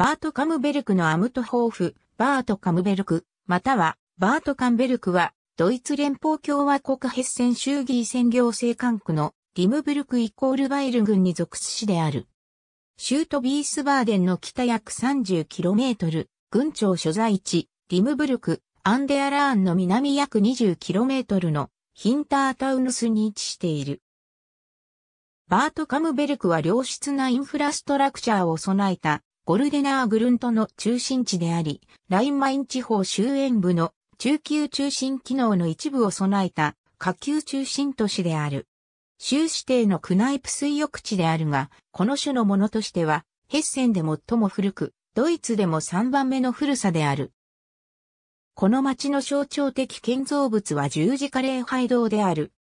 バート・カムベルクのアムトホーフ、バート・カムベルク、または、バート・カンベルクは、ドイツ連邦共和国ヘッセン州議院選行政管区のリムブルクイコールバイル郡に属す市である。州都ビースバーデンの北約 30km、郡庁所在地、リムブルク、アンデアラーンの南約 20km のヒンタータウヌスに位置している。バート・カムベルクは良質なインフラストラクチャーを備えたゴルデナーグルントの中心地であり、ラインマイン地方周焉部の中級中心機能の一部を備えた下級中心都市である。州指定のクナイプ水浴地であるが、この種のものとしては、ヘッセンで最も古く、ドイツでも3番目の古さである。この町の象徴的建造物は十字架礼拝堂である。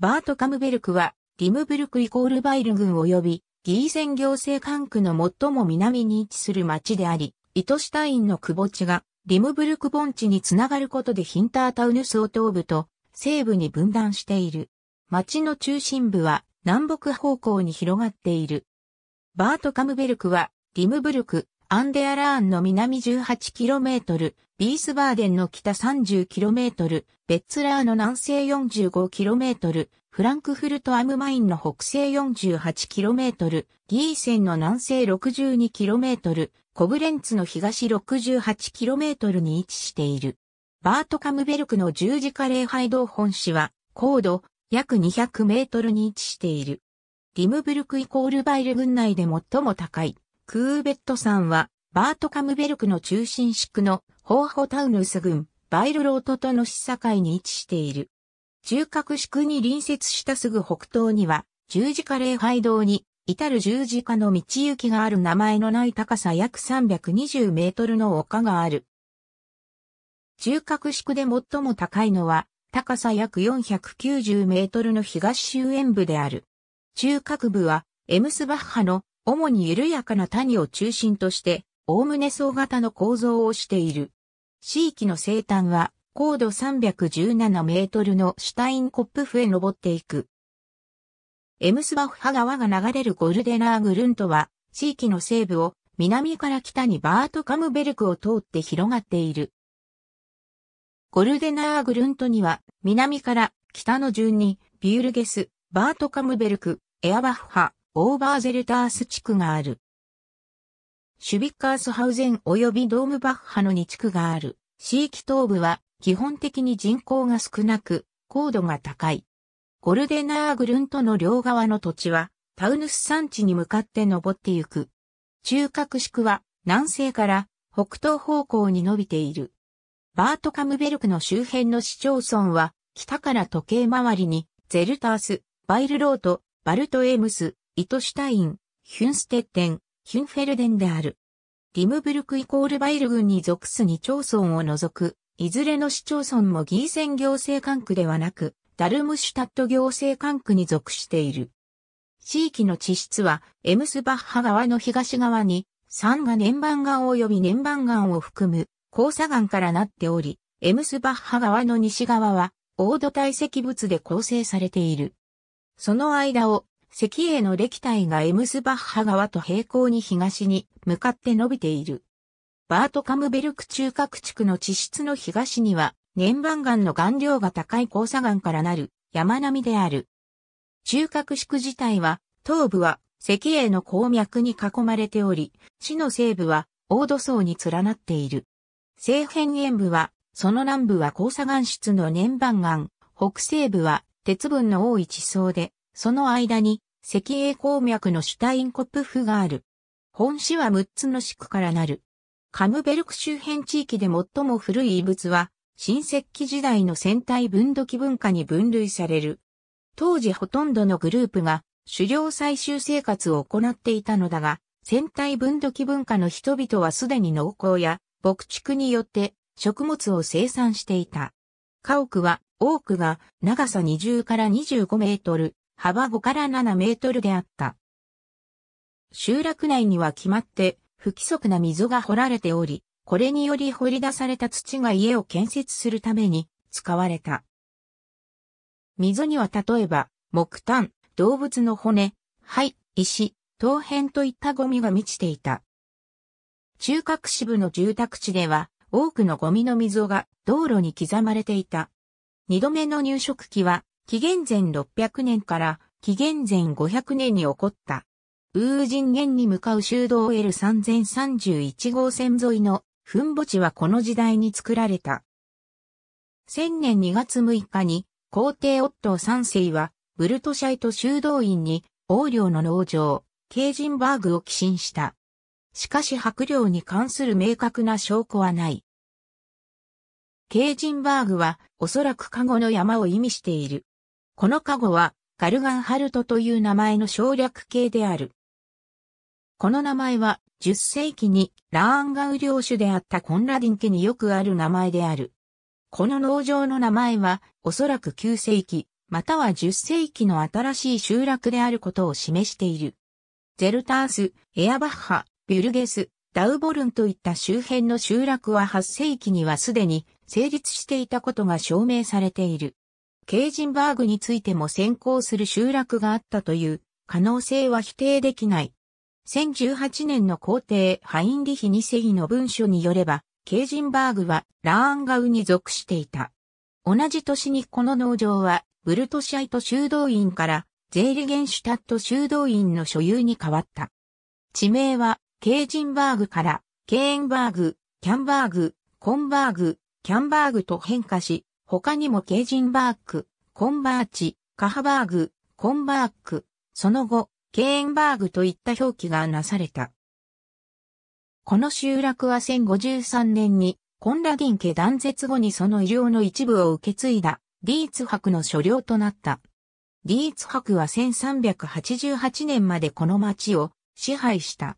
バート・カムベルクは、リムブルクイコールバイル軍及びギーセン行政管区の最も南に位置する町であり、イトシュタインの窪地がリムブルク盆地につながることでヒンタータウヌスを東部と西部に分断している。町の中心部は南北方向に広がっている。バートカムベルクはリムブルク、アンデアラーンの南 18km、ビースバーデンの北 30km、ベッツラーの南西 45km、フランクフルトアムマインの北西 48km、ギーセンの南西 62km、コブレンツの東 68km に位置している。バートカムベルクの十字架礼拝堂本市は、高度約200メートルに位置している。リムブルクイコールバイル軍内で最も高い、クーベット山は、バートカムベルクの中心地区のホーホタウヌス郡、バイルロートとの市境に位置している。中核宿に隣接したすぐ北東には、十字架礼拝堂に、至る十字架の道行きがある名前のない高さ約320メートルの丘がある。中核宿で最も高いのは、高さ約490メートルの東周縁部である。中核部は、エムスバッハの主に緩やかな谷を中心として、おおむね層型の構造をしている。地域の生誕は、高度317メートルのシュタインコップフへ登っていく。エムスバッハ川が流れるゴルデナーグルントは、地域の西部を南から北にバートカムベルクを通って広がっている。ゴルデナーグルントには、南から北の順に、ビュールゲス、バートカムベルク、エアバッハ、オーバーゼルタース地区がある。シュビッカースハウゼン及びドームバッハの2地区がある。地域東部は基本的に人口が少なく、高度が高い。ゴルデナーグルントの両側の土地は、タウヌス山地に向かって登ってゆく。中核宿は南西から北東方向に伸びている。バートカムベルクの周辺の市町村は、北から時計回りに、ゼルタース、バイルロート、バルトエムス、イトシュタイン、ヒュンステッテン、ヒュンフェルデンである。リムブルクイコールバイル群に属す2町村を除く、いずれの市町村もギーセン行政管区ではなく、ダルムシュタット行政管区に属している。地域の地質は、エムスバッハ川の東側に、山が年番岩及び年番岩を含む、交差岩からなっており、エムスバッハ川の西側は、黄土堆積物で構成されている。その間を、石英の歴体がエムスバッハ川と平行に東に向かって伸びている。バートカムベルク中核地区の地質の東には、年番岩の顔料が高い交差岩からなる山並みである。中核地区自体は、東部は石英の鉱脈に囲まれており、市の西部は大土層に連なっている。西辺縁部は、その南部は交差岩質の年番岩、北西部は鉄分の多い地層で、その間に石英鉱脈のシュタインコプフがある。本市は6つの地区からなる。カムベルク周辺地域で最も古い遺物は、新石器時代の戦隊分土器文化に分類される。当時ほとんどのグループが狩猟採集生活を行っていたのだが、戦隊分土器文化の人々はすでに農耕や牧畜によって食物を生産していた。家屋は多くが長さ20から25メートル、幅5から7メートルであった。集落内には決まって不規則な溝が掘られており、これにより掘り出された土が家を建設するために使われた。溝には例えば、木炭、動物の骨、灰、石、陶片といったゴミが満ちていた。中核支部の住宅地では、多くのゴミの溝が道路に刻まれていた。二度目の入植期は、紀元前600年から紀元前500年に起こった。ウージン原に向かう修道 L3031 号線沿いの墳墓地はこの時代に作られた。千年2月6日に皇帝オットー世はブルトシャイト修道院に王領の農場、ケージンバーグを寄進した。しかし白領に関する明確な証拠はない。ケージンバーグはおそらくカゴの山を意味している。このカゴはガルガンハルトという名前の省略形である。この名前は10世紀にラーンガウ領主であったコンラディン家によくある名前である。この農場の名前はおそらく9世紀または10世紀の新しい集落であることを示している。ゼルタース、エアバッハ、ビュルゲス、ダウボルンといった周辺の集落は8世紀にはすでに成立していたことが証明されている。ケージンバーグについても先行する集落があったという可能性は否定できない。1018年の皇帝ハインリヒ二世の文書によれば、ケージンバーグはラーンガウに属していた。同じ年にこの農場は、ブルトシャイト修道院からゼーリゲンシュタット修道院の所有に変わった。地名は、ケージンバーグから、ケーンバーグ、キャンバーグ、コンバーグ、キャンバーグと変化し、他にもケージンバーク、コンバーチ、カハバーグ、コンバーク、その後、ケーンバーグといった表記がなされた。この集落は1053年に、コンラディン家断絶後にその医療の一部を受け継いだ、ディーツ伯の所領となった。ディーツ伯は1388年までこの町を支配した。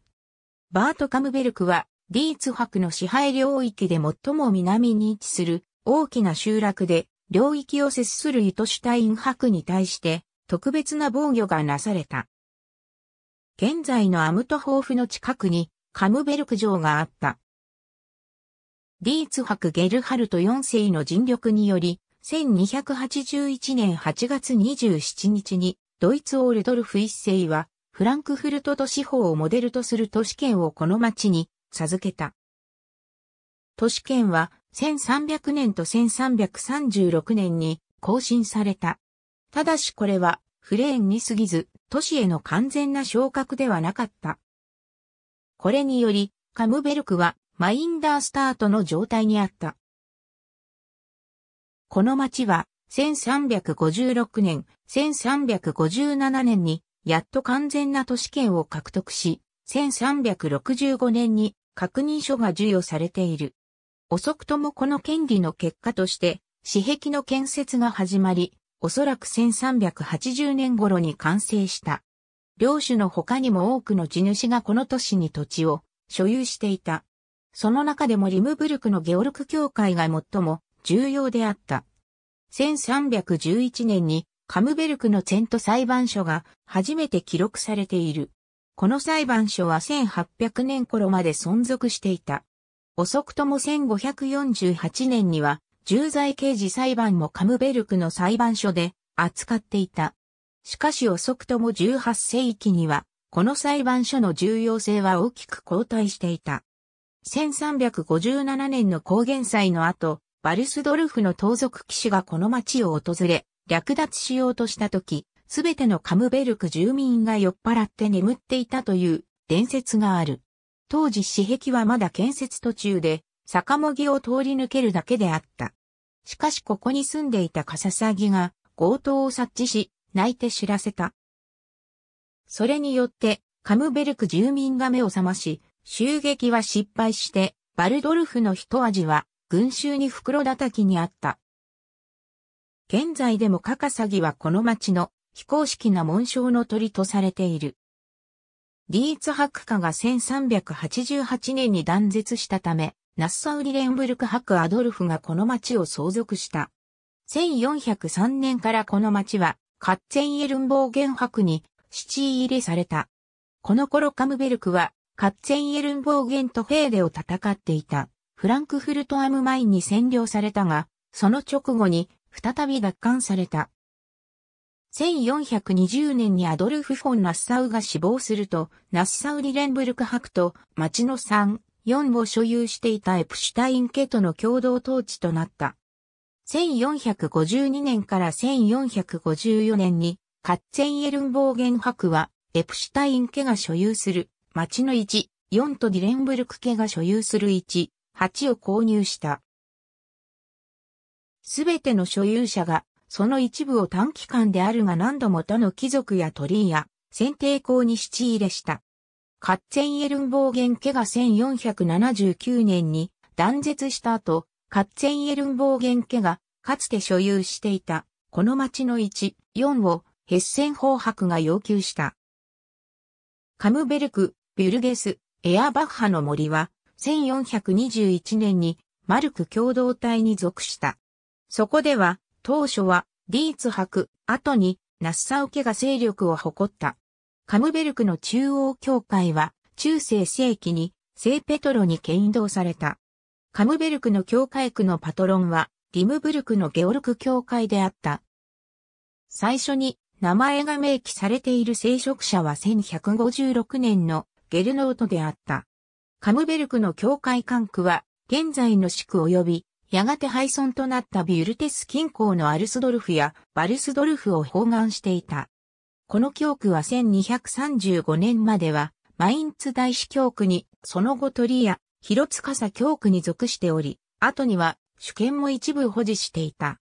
バート・カムベルクは、ディーツ伯の支配領域で最も南に位置する大きな集落で、領域を接するイトシュタイン博に対して、特別な防御がなされた。現在のアムトホーフの近くにカムベルク城があった。リーツ博ゲルハルト4世の尽力により、1281年8月27日に、ドイツオールドルフ一世は、フランクフルト都市法をモデルとする都市圏をこの町に授けた。都市圏は1300年と1336年に更新された。ただしこれはフレーンに過ぎず、都市への完全な昇格ではなかった。これにより、カムベルクはマインダースタートの状態にあった。この町は1356年、1357年にやっと完全な都市圏を獲得し、1365年に確認書が授与されている。遅くともこの権利の結果として、私壁の建設が始まり、おそらく1380年頃に完成した。領主の他にも多くの地主がこの都市に土地を所有していた。その中でもリムブルクのゲオルク教会が最も重要であった。1311年にカムベルクのチェント裁判所が初めて記録されている。この裁判所は1800年頃まで存続していた。遅くとも1548年には重罪刑事裁判もカムベルクの裁判所で扱っていた。しかし遅くとも18世紀には、この裁判所の重要性は大きく後退していた。1357年の高原祭の後、バルスドルフの盗賊騎士がこの町を訪れ、略奪しようとした時、すべてのカムベルク住民が酔っ払って眠っていたという伝説がある。当時私壁はまだ建設途中で、坂もぎを通り抜けるだけであった。しかしここに住んでいたカササギが強盗を察知し、泣いて知らせた。それによって、カムベルク住民が目を覚まし、襲撃は失敗して、バルドルフの一味は、群衆に袋叩きにあった。現在でもカカサギはこの町の非公式な紋章の鳥とされている。リーツ博家が1388年に断絶したため、ナッサウ・リレンブルク博アドルフがこの町を相続した。1403年からこの町は、カッツェンエルンボーゲン博に、七入れされた。この頃カムベルクは、カッツェンエルンボーゲンとフェーデを戦っていた、フランクフルトアムマインに占領されたが、その直後に、再び奪還された。1420年にアドルフ・フォン・ナッサウが死亡すると、ナッサウ・リレンブルク博と町の3、4を所有していたエプシュタイン家との共同統治となった。1452年から1454年にカッツェンエルンボーゲン博はエプシュタイン家が所有する町の1、4とディレンブルク家が所有する1、8を購入した。すべての所有者がその一部を短期間であるが何度も他の貴族や鳥居や選定校に七入れした。カッツェンエルン暴言家が1479年に断絶した後、カッツェンエルン暴言家がかつて所有していたこの町の1、4をヘッセン法白が要求した。カムベルク、ビュルゲス、エアバッハの森は1421年にマルク共同体に属した。そこでは当初はディーツ伯、後にナッサウ家が勢力を誇った。カムベルクの中央教会は中世世紀に聖ペトロに献動された。カムベルクの教会区のパトロンはリムブルクのゲオルク教会であった。最初に名前が明記されている聖職者は1156年のゲルノートであった。カムベルクの教会管区は現在の市区及びやがて廃村となったビュルテス近郊のアルスドルフやバルスドルフを包含していた。この教区は1235年までは、マインツ大司教区に、その後鳥や、広司教区に属しており、後には主権も一部保持していた。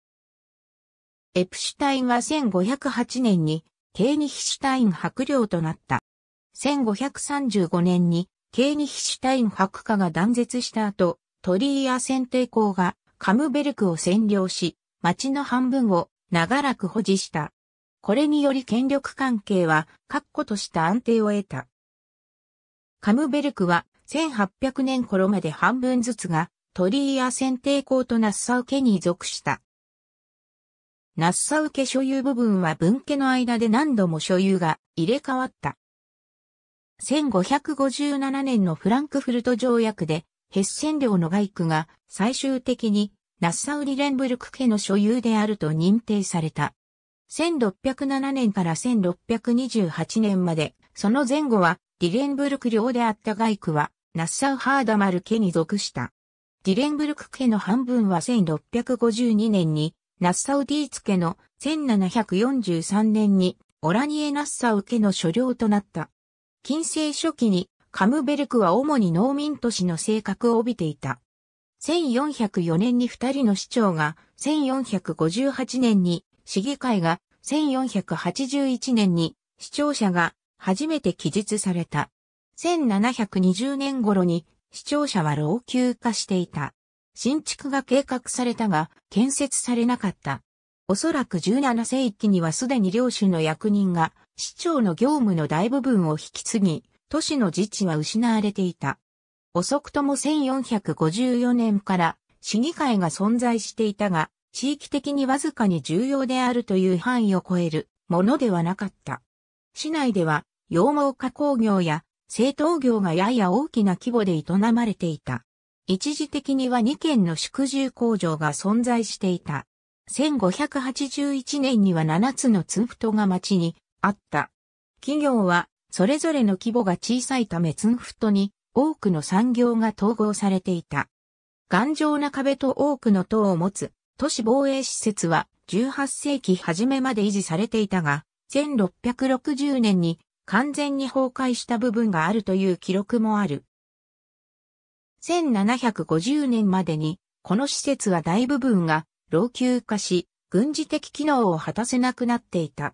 エプシュタインは1508年に、ケーニヒシュタイン白領となった。1535年に、ケーニヒシュタイン白家が断絶した後、トリーア選定校がカムベルクを占領し、町の半分を長らく保持した。これにより権力関係は確固とした安定を得た。カムベルクは1800年頃まで半分ずつがトリーや選定校とナッサウ家に属した。ナッサウ家所有部分は分家の間で何度も所有が入れ替わった。1557年のフランクフルト条約でヘッセン領の外区が最終的にナッサウリレンブルク家の所有であると認定された。1607年から1628年まで、その前後はディレンブルク領であった外区はナッサウハーダマル家に属した。ディレンブルク家の半分は1652年にナッサウディーツ家の1743年にオラニエ・ナッサウ家の所領となった。近世初期にカムベルクは主に農民都市の性格を帯びていた。1404年に二人の市長が1458年に市議会が1481年に市庁舎が初めて記述された。1720年頃に市庁舎は老朽化していた。新築が計画されたが建設されなかった。おそらく17世紀にはすでに領主の役人が市長の業務の大部分を引き継ぎ、都市の自治は失われていた。遅くとも1454年から市議会が存在していたが、地域的にわずかに重要であるという範囲を超えるものではなかった。市内では羊毛加工業や製陶業がやや大きな規模で営まれていた。一時的には2軒の縮住工場が存在していた。1581年には7つのツンフトが町にあった。企業はそれぞれの規模が小さいためツンフトに多くの産業が統合されていた。頑丈な壁と多くの塔を持つ都市防衛施設は18世紀初めまで維持されていたが、1660年に完全に崩壊した部分があるという記録もある。1750年までに、この施設は大部分が老朽化し、軍事的機能を果たせなくなっていた。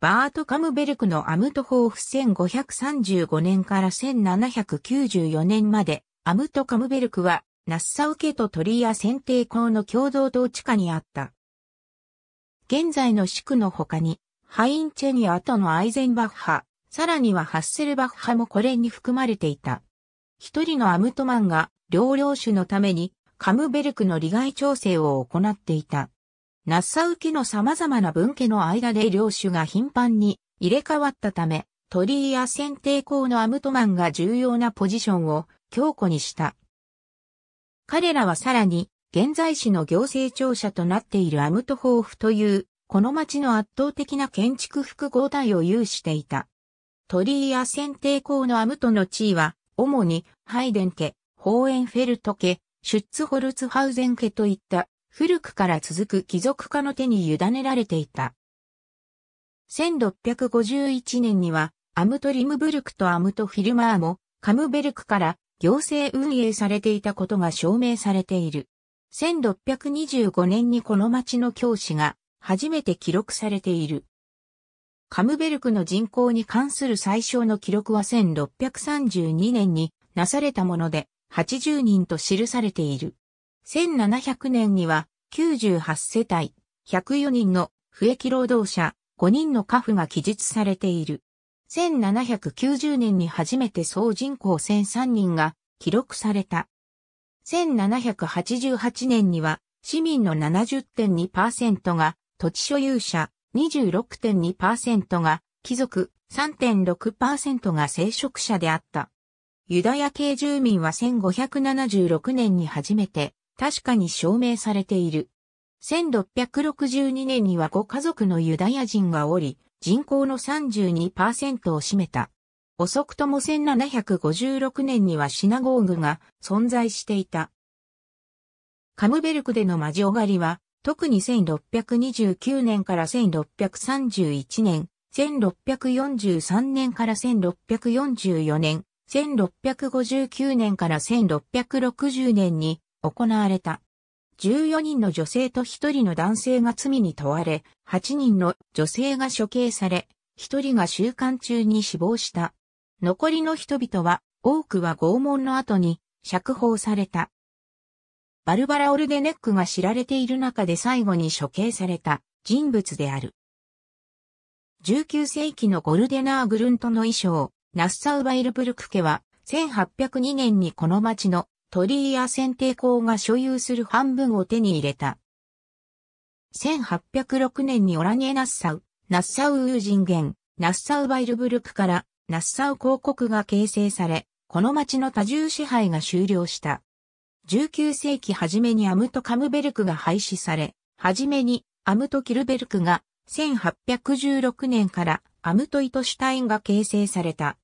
バート・カムベルクのアムトホーフ1535年から1794年まで、アムト・カムベルクはナッサウ家と鳥屋選定校の共同統治下にあった。現在の宿の他に、ハインチェニアとのアイゼンバッハ、さらにはハッセルバッハもこれに含まれていた。一人のアムトマンが両領主のためにカムベルクの利害調整を行っていた。ナッサウ家の様々な分家の間で領主が頻繁に入れ替わったため、鳥居や選定校のアムトマンが重要なポジションを強固にした。彼らはさらに、現在市の行政庁舎となっているアムトホーフという、この町の圧倒的な建築複合体を有していた。鳥居や選定校のアムトの地位は、主にハイデン家、ホーエンフェルト家、シュッツホルツハウゼン家といった古くから続く貴族家の手に委ねられていた。1651年にはアムトリムブルクとアムトフィルマーもカムベルクから行政運営されていたことが証明されている。1625年にこの町の教師が初めて記録されている。カムベルクの人口に関する最小の記録は1632年になされたもので80人と記されている。1700年には98世帯104人の不益労働者5人の家父が記述されている。1790年に初めて総人口1003人が記録された。1788年には市民の70.2%が土地所有者、26.2%が貴族、3.6%が聖職者であった。ユダヤ系住民は1576年に初めて確かに証明されている。1662年には5家族のユダヤ人がおり、人口の32%を占めた。遅くとも1756年にはシナゴーグが存在していた。カムベルクでの魔女狩りは、特に1629年から1631年、1643年から1644年、1659年から1660年に行われた。14人の女性と1人の男性が罪に問われ、8人の女性が処刑され、1人が収監中に死亡した。残りの人々は、多くは拷問の後に釈放された。バルバラ・オルデネックが知られている中で最後に処刑された人物である。19世紀のゴルデナー・グルントの衣装、ナッサウ・バイルブルク家は、1802年にこの町の鳥居や選定校が所有する半分を手に入れた。1806年にオラニエ・ナッサウ、ナッサウ・ウージンゲン、ナッサウ・バイルブルクからナッサウ公国が形成され、この町の多重支配が終了した。19世紀初めにアムト・カムベルクが廃止され、初めにアムト・キルベルクが1816年からアムト・イトシュタインが形成された。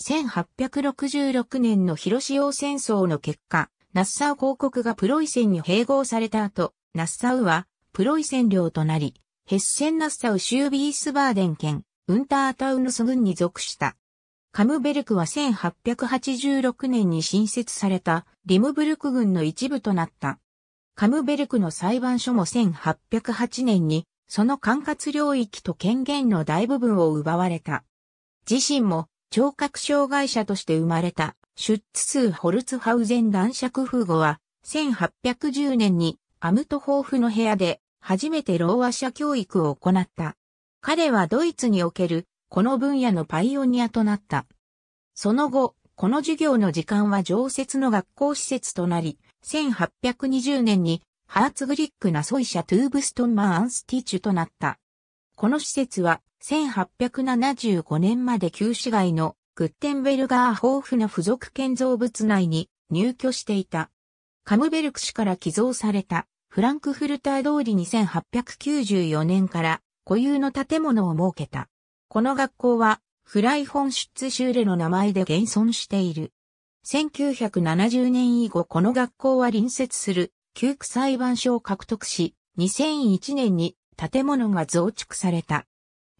1866年の広潮戦争の結果、ナッサウ公国がプロイセンに併合された後、ナッサウはプロイセン領となり、ヘッセンナッサウ州ビースバーデン県、ウンタータウヌス軍に属した。カムベルクは1886年に新設されたリムブルク軍の一部となった。カムベルクの裁判所も1808年にその管轄領域と権限の大部分を奪われた。自身も聴覚障害者として生まれた、シュッツスー・ホルツハウゼン男爵夫語は、1810年にアムトホーフの部屋で初めてローア者教育を行った。彼はドイツにおけるこの分野のパイオニアとなった。その後、この授業の時間は常設の学校施設となり、1820年にハーツグリックナソイシャ・トゥーブストンマー・アンスティチュとなった。この施設は1875年まで旧市街のグッテンベルガー豊富な付属建造物内に入居していた。カムベルク市から寄贈されたフランクフルター通りに1894年から固有の建物を設けた。この学校はフライホンシュッツシューレの名前で現存している。1970年以後この学校は隣接する旧区裁判所を獲得し、2001年に建物が増築された。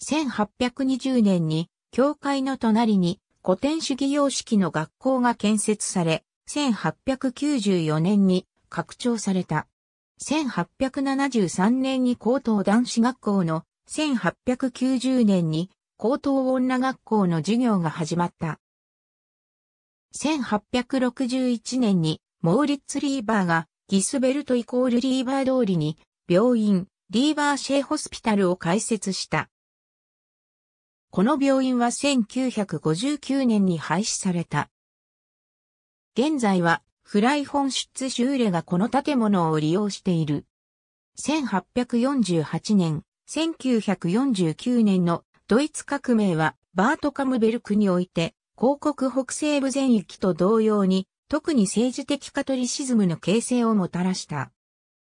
1820年に、教会の隣に古典主義様式の学校が建設され、1894年に拡張された。1873年に高等男子学校の、1890年に高等女学校の授業が始まった。1861年にモーリッツ・リーバーがギスベルトイコールリーバー通りに病院、リーバーシェイホスピタルを開設した。この病院は1959年に廃止された。現在はフライホッ出シューレがこの建物を利用している。1848年、1949年のドイツ革命はバートカムベルクにおいて広告北西部全域と同様に特に政治的カトリシズムの形成をもたらした。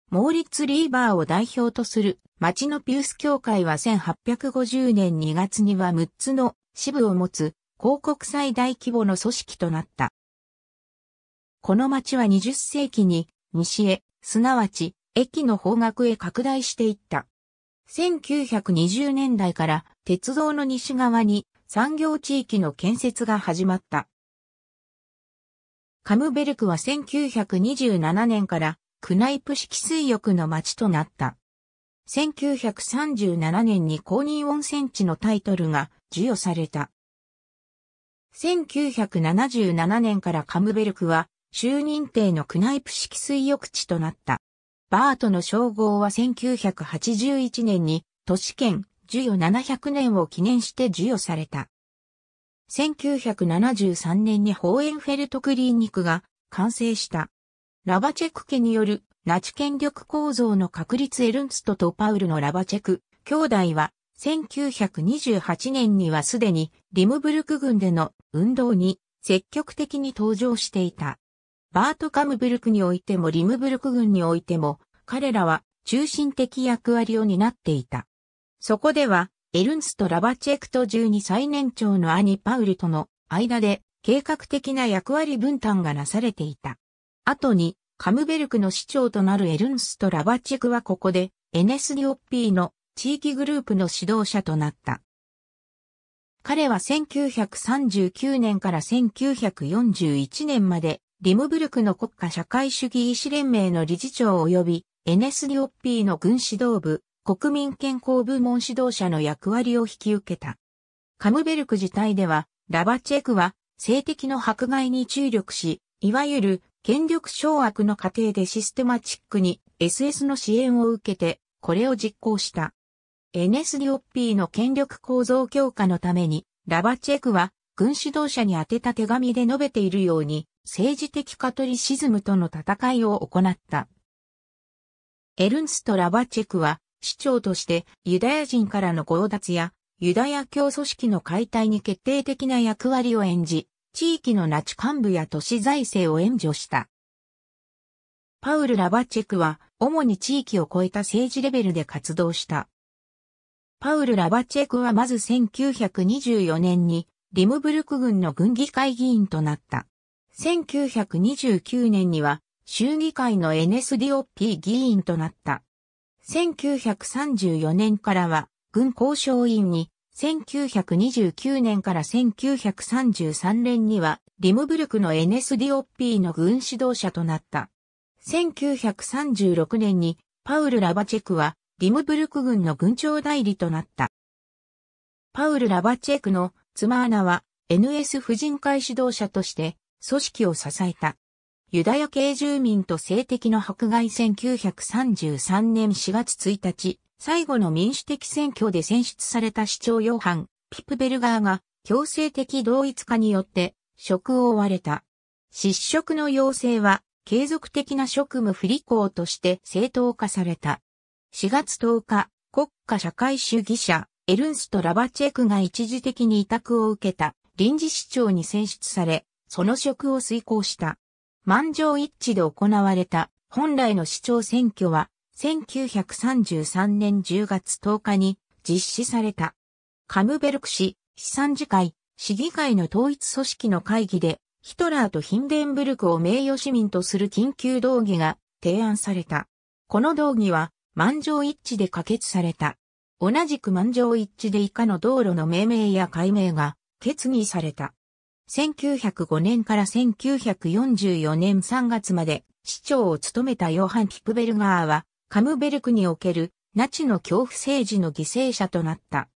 モーリッツ・リーバーを代表とする町のピュース協会は1850年2月には6つの支部を持つ広告最大規模の組織となった。この町は20世紀に西へ、すなわち駅の方角へ拡大していった。1920年代から鉄道の西側に産業地域の建設が始まった。カムベルクは1927年からクナイプ式水浴の町となった。1937年に公認温泉地のタイトルが授与された。1977年からカムベルクは、州認定のクナイプ式水浴地となった。バートの称号は1981年に都市圏授与700年を記念して授与された。1973年にホーエンフェルトクリーニックが完成した。ラバチェク家によるナチ権力構造の確立エルンストとパウルのラバチェク兄弟は1928年にはすでにリムブルク軍での運動に積極的に登場していた。バートカムブルクにおいてもリムブルク軍においても彼らは中心的役割を担っていた。そこではエルンスト・ラバチェクと12最年長の兄パウルとの間で計画的な役割分担がなされていた。後にカムベルクの市長となるエルンスト・ラバチェクはここでエネス・ニオッピーの地域グループの指導者となった。彼は1939年から1941年までリムブルクの国家社会主義医師連盟の理事長及びエネス・ニオッピーの軍指導部、国民健康部門指導者の役割を引き受けた。カムベルク自体では、ラバチェクは性的の迫害に注力し、いわゆる権力掌握の過程でシステマチックに SS の支援を受けて、これを実行した。NSDOP の権力構造強化のために、ラバチェクは、軍指導者に宛てた手紙で述べているように、政治的カトリシズムとの戦いを行った。エルンスト・ラバチェクは、市長としてユダヤ人からの強奪やユダヤ教組織の解体に決定的な役割を演じ、地域の拉致幹部や都市財政を援助した。パウル・ラバチェクは、主に地域を超えた政治レベルで活動した。パウル・ラバチェクはまず1924年に、リムブルク軍の軍議会議員となった。1929年には、衆議会の NSDOP 議員となった。1934年からは、軍交渉員に1929年から1933年には、リムブルクの NSDOP の軍指導者となった。1936年に、パウル・ラバチェクは、リムブルク軍の軍長代理となった。パウル・ラバチェクの妻アナは、NS 婦人会指導者として、組織を支えた。ユダヤ系住民と性的の迫害1933年4月1日、最後の民主的選挙で選出された市長ヨハン・ピプベルガーが強制的同一化によって職を追われた。失職の要請は継続的な職務不履行として正当化された。4月10日、国家社会主義者、エルンスト・ラバチェクが一時的に委託を受けた臨時市長に選出され、その職を遂行した。満場一致で行われた本来の市長選挙は1933年10月10日に実施された。カムベルク市、市産次会、市議会の統一組織の会議でヒトラーとヒンデンブルクを名誉市民とする緊急動議が提案された。この動議は満場一致で可決された。同じく満場一致で以下の道路の命名や解明が決議された。1905年から1944年3月まで市長を務めたヨハン・ピプベルガーは、カムベルクにおけるナチの恐怖政治の犠牲者となった。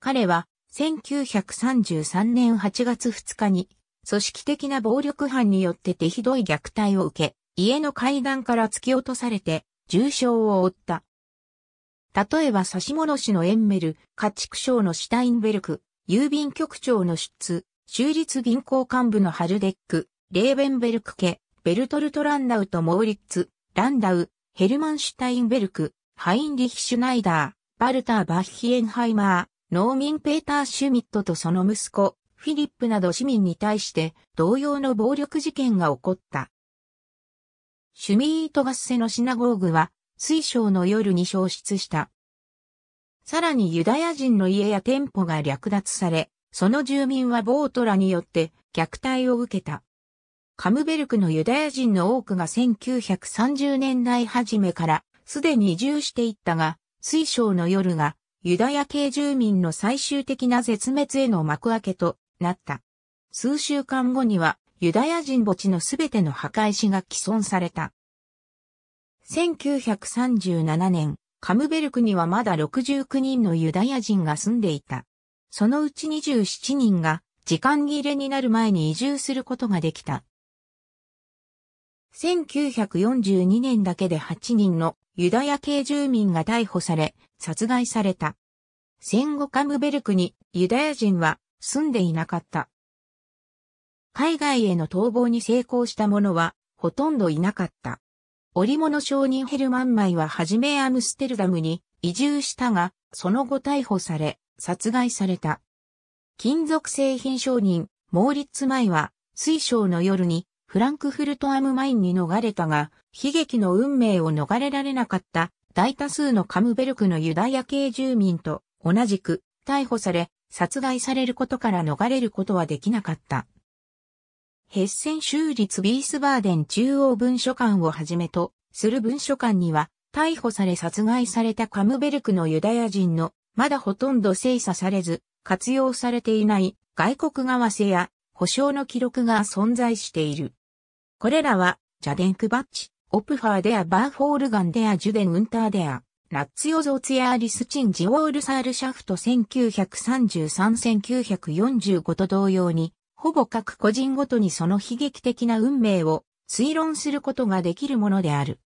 彼は、1933年8月2日に、組織的な暴力犯によって手ひどい虐待を受け、家の階段から突き落とされて、重傷を負った。例えば、差し物師のエンメル、家畜省のシュタインベルク、郵便局長の出州立銀行幹部のハルデック、レーベンベルク家、ベルトルト・ランダウとモーリッツ、ランダウ、ヘルマン・シュタインベルク、ハインリヒ・シュナイダー、バルター・バッヒエンハイマー、農民ペーター・シュミットとその息子、フィリップなど市民に対して同様の暴力事件が起こった。シュミート・ガッセのシナゴーグは、水晶の夜に消失した。さらにユダヤ人の家や店舗が略奪され、その住民はボートらによって虐待を受けた。カムベルクのユダヤ人の多くが1930年代初めからすでに移住していったが、水晶の夜がユダヤ系住民の最終的な絶滅への幕開けとなった。数週間後にはユダヤ人墓地のすべての墓石が既存された。1937年、カムベルクにはまだ69人のユダヤ人が住んでいた。そのうち27人が時間切れになる前に移住することができた。1942年だけで8人のユダヤ系住民が逮捕され、殺害された。戦後カムベルクにユダヤ人は住んでいなかった。海外への逃亡に成功した者はほとんどいなかった。織物商人ヘルマンマイははじめアムステルダムに移住したが、その後逮捕され、殺害された。金属製品商人、モーリッツ・マイは、水晶の夜に、フランクフルト・アム・マインに逃れたが、悲劇の運命を逃れられなかった大多数のカムベルクのユダヤ系住民と同じく逮捕され、殺害されることから逃れることはできなかった。ヘッセン州立ビースバーデン中央文書館をはじめとする文書館には、逮捕され殺害されたカムベルクのユダヤ人のまだほとんど精査されず、活用されていない外国為替や保証の記録が存在している。これらは、ジャデンクバッチ、オプファーデアバーフォールガンデアジュデンウンターデア、ナッツヨゾーツヤーリスチンジオールサールシャフト1933-1945と同様に、ほぼ各個人ごとにその悲劇的な運命を推論することができるものである。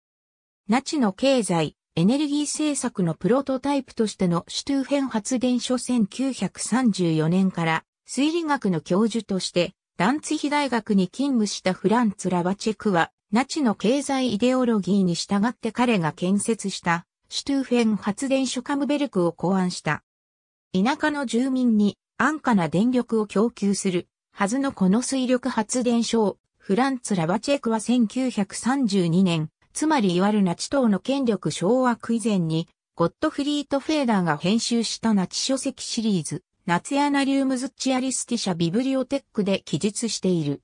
ナチの経済、エネルギー政策のプロトタイプとしてのシュトゥーェン発電所1934年から水理学の教授としてダンツヒ大学に勤務したフランツ・ラバチェクはナチの経済イデオロギーに従って彼が建設したシュトゥーフェン発電所カムベルクを考案した。田舎の住民に安価な電力を供給するはずのこの水力発電所をフランツ・ラバチェクは1932年つまりいわゆるナチ党の権力掌握以前に、ゴットフリート・フェーダーが編集したナチ書籍シリーズ、ナツヤナリウムズ・チアリスティシャ・ビブリオテックで記述している。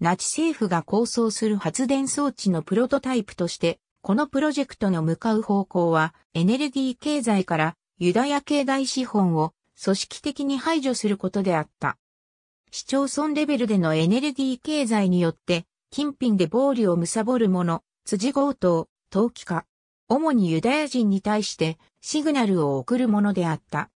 ナチ政府が構想する発電装置のプロトタイプとして、このプロジェクトの向かう方向は、エネルギー経済からユダヤ経済資本を組織的に排除することであった。市町村レベルでのエネルギー経済によって金品で暴利を貪る者、辻強盗、投機家。主にユダヤ人に対してシグナルを送るものであった。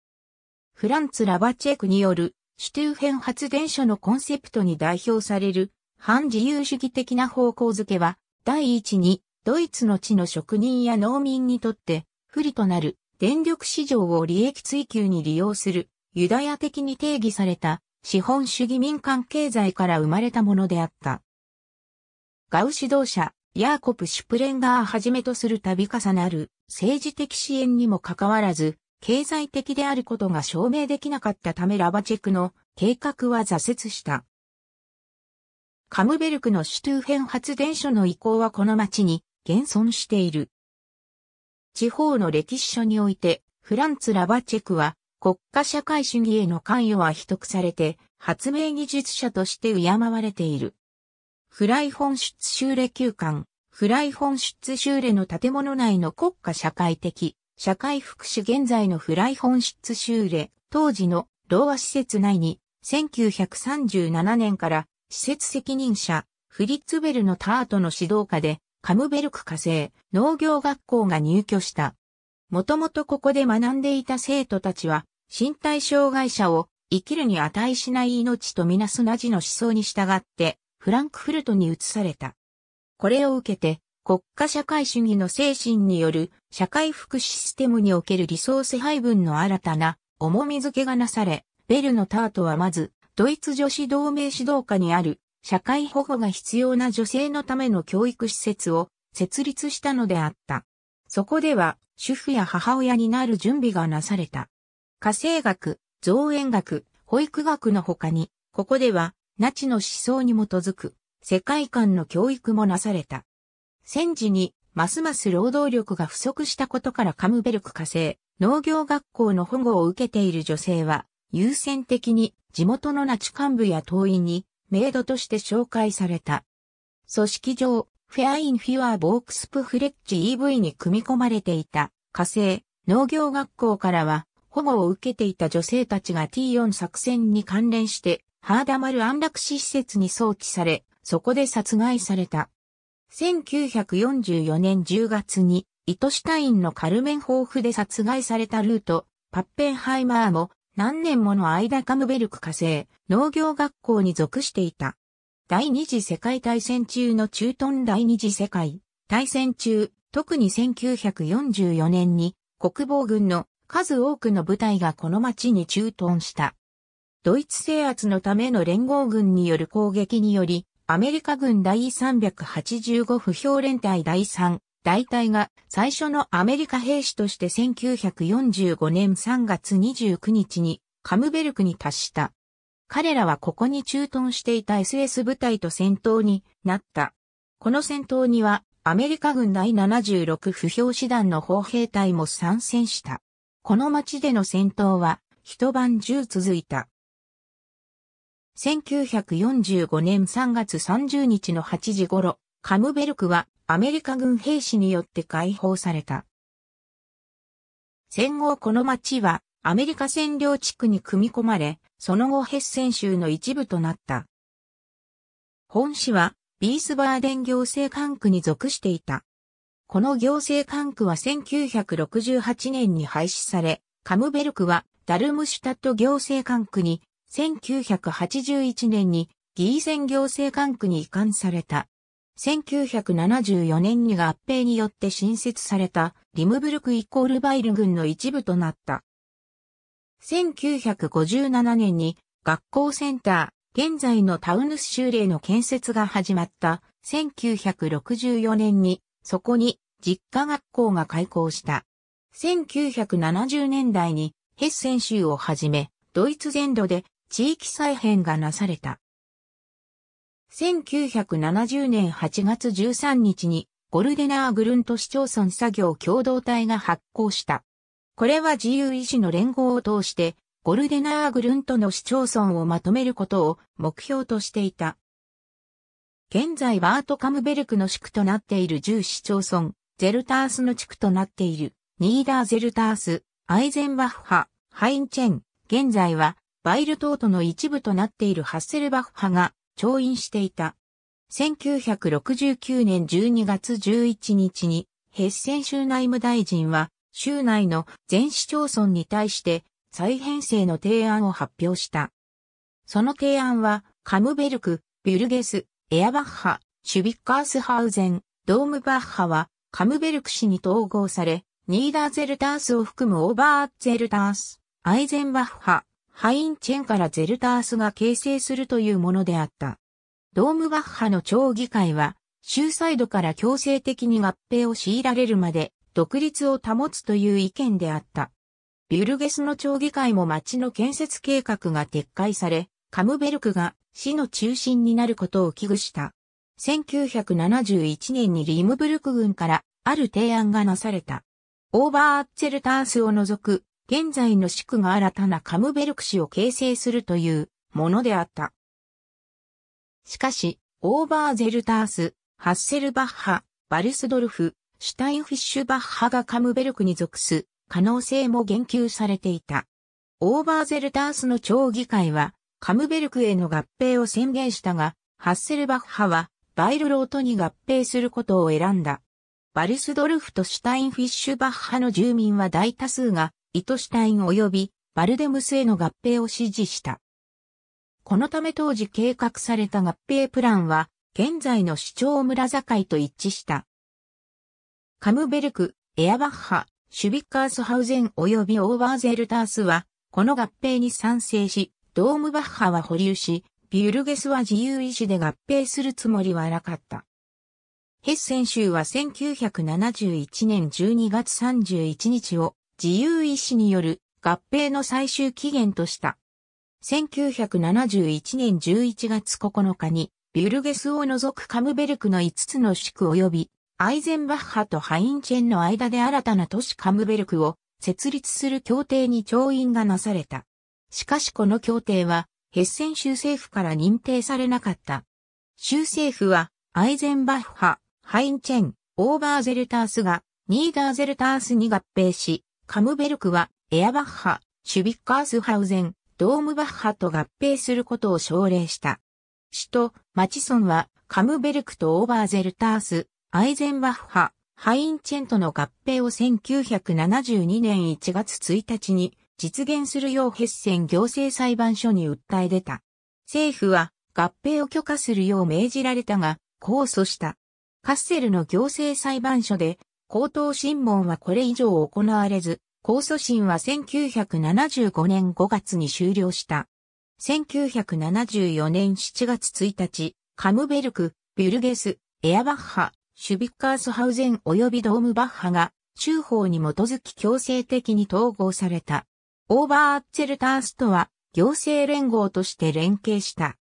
フランツ・ラバチェクによる主中編発電所のコンセプトに代表される反自由主義的な方向づけは第一にドイツの地の職人や農民にとって不利となる電力市場を利益追求に利用するユダヤ的に定義された資本主義民間経済から生まれたものであった。ガウ指導者、ヤーコプ・シュプレンガーはじめとする度重なる政治的支援にもかかわらず、経済的であることが証明できなかったためラバチェクの計画は挫折した。カムベルクのシュトゥーヘン発電所の移行はこの町に現存している。地方の歴史書において、フランツ・ラバチェクは国家社会主義への関与は秘匿されて、発明技術者として敬われている。フライ本出修例休館、フライ本出修例の建物内の国家社会的、社会福祉現在のフライ本出修例、当時の老和施設内に、1937年から施設責任者、フリッツベルのタートの指導下で、カムベルク家政農業学校が入居した。もともとここで学んでいた生徒たちは、身体障害者を生きるに値しない命とみなすなじの思想に従って、フランクフルトに移された。これを受けて、国家社会主義の精神による社会福祉システムにおけるリソース配分の新たな重みづけがなされ、ベルのタートはまず、ドイツ女子同盟指導下にある社会保護が必要な女性のための教育施設を設立したのであった。そこでは、主婦や母親になる準備がなされた。家政学、造園学、保育学の他に、ここではナチの思想に基づく世界観の教育もなされた。戦時にますます労働力が不足したことからカムベルク火星、農業学校の保護を受けている女性は、優先的に地元のナチ幹部や党員にメイドとして紹介された。組織上、フェアインフィアーボークスプフレッチ EV に組み込まれていた火星、農業学校からは保護を受けていた女性たちが T4 作戦に関連してハーダマル安楽死施設に送致され、そこで殺害された。1944年10月に、イトシュタインのカルメンホーフで殺害されたルート、パッペンハイマーも何年もの間カムベルク火星農業学校に属していた。第二次世界大戦中のトン第二次世界大戦中、特に1944年に国防軍の数多くの部隊がこの町に駐屯した。ドイツ制圧のための連合軍による攻撃により、アメリカ軍第385不評連隊第3大隊が最初のアメリカ兵士として1945年3月29日にカムベルクに達した。彼らはここに駐屯していた SS 部隊と戦闘になった。この戦闘にはアメリカ軍第76不評師団の砲兵隊も参戦した。この街での戦闘は一晩中続いた。1945年3月30日の8時頃、カムベルクはアメリカ軍兵士によって解放された。戦後この町はアメリカ占領地区に組み込まれ、その後ヘッセン州の一部となった。本市はビースバーデン行政管区に属していた。この行政管区は1968年に廃止され、カムベルクはダルムシュタット行政管区に1981年にギーセン行政管区に移管された。1974年に合併によって新設されたリムブルクイコールバイル軍の一部となった。1957年に学校センター、現在のタウヌス州令の建設が始まった1964年にそこに実家学校が開校した。1970年代にヘッセン州をはじめドイツ全土で地域再編がなされた。1970年8月13日にゴルデナー・グルント市町村作業共同体が発行した。これは自由意志の連合を通して、ゴルデナー・グルントの市町村をまとめることを目標としていた。現在バート・カムベルクの地区となっている10市町村、ゼルタースの地区となっている、ニーダー・ゼルタース、アイゼンバッハ、ハインチェン、現在はバイルトートの一部となっているハッセルバッハが調印していた。1969年12月11日に、ヘッセン州内務大臣は、州内の全市町村に対して再編成の提案を発表した。その提案は、カムベルク、ビュルゲス、エアバッハ、シュビッカースハウゼン、ドームバッハは、カムベルク市に統合され、ニーダーゼルタースを含むオーバーゼルタース、アイゼンバッハ、ハインチェンからゼルタースが形成するというものであった。ドームバッハの町議会は、州サイドから強制的に合併を強いられるまで、独立を保つという意見であった。ビュルゲスの町議会も町の建設計画が撤回され、カムベルクが市の中心になることを危惧した。1971年にリムブルク軍からある提案がなされた。オーバーアッツェルタースを除く現在の市区が新たなカムベルク市を形成するというものであった。しかし、オーバーゼルタース、ハッセルバッハ、バルスドルフ、シュタインフィッシュバッハがカムベルクに属す可能性も言及されていた。オーバーゼルタースの町議会は、カムベルクへの合併を宣言したが、ハッセルバッハは、バイルロートに合併することを選んだ。バルスドルフとシュタインフィッシュバッハの住民は大多数がイトシュタイン及びバルデムスへの合併を指示した。このため当時計画された合併プランは、現在の市長村境と一致した。カムベルク、エアバッハ、シュビッカースハウゼン及びオーバーゼルタースは、この合併に賛成し、ドームバッハは保留し、ビュルゲスは自由意志で合併するつもりはなかった。ヘッセン州は1971年12月31日を自由意志による合併の最終期限とした。1971年11月9日に、ビュルゲスを除くカムベルクの5つの地区及び、アイゼンバッハとハインチェンの間で新たな都市カムベルクを設立する協定に調印がなされた。しかしこの協定は、ヘッセン州政府から認定されなかった。州政府は、アイゼンバッハ、ハインチェン、オーバーゼルタースが、ニーダーゼルタースに合併し、カムベルクは、エアバッハ、シュビッカースハウゼン、ドームバッハと合併することを奨励した。首都、マチソンは、カムベルクとオーバーゼルタース、アイゼンバッハ、ハインチェントの合併を1972年1月1日に実現するようヘッセン行政裁判所に訴え出た。政府は合併を許可するよう命じられたが、控訴した。カッセルの行政裁判所で口頭審問はこれ以上行われず、控訴審は1975年5月に終了した。1974年7月1日、カムベルク、ビュルゲス、エアバッハ、シュビッカースハウゼン及びドームバッハが、州法に基づき強制的に統合された。オーバーアッツェルタースとは、行政連合として連携した。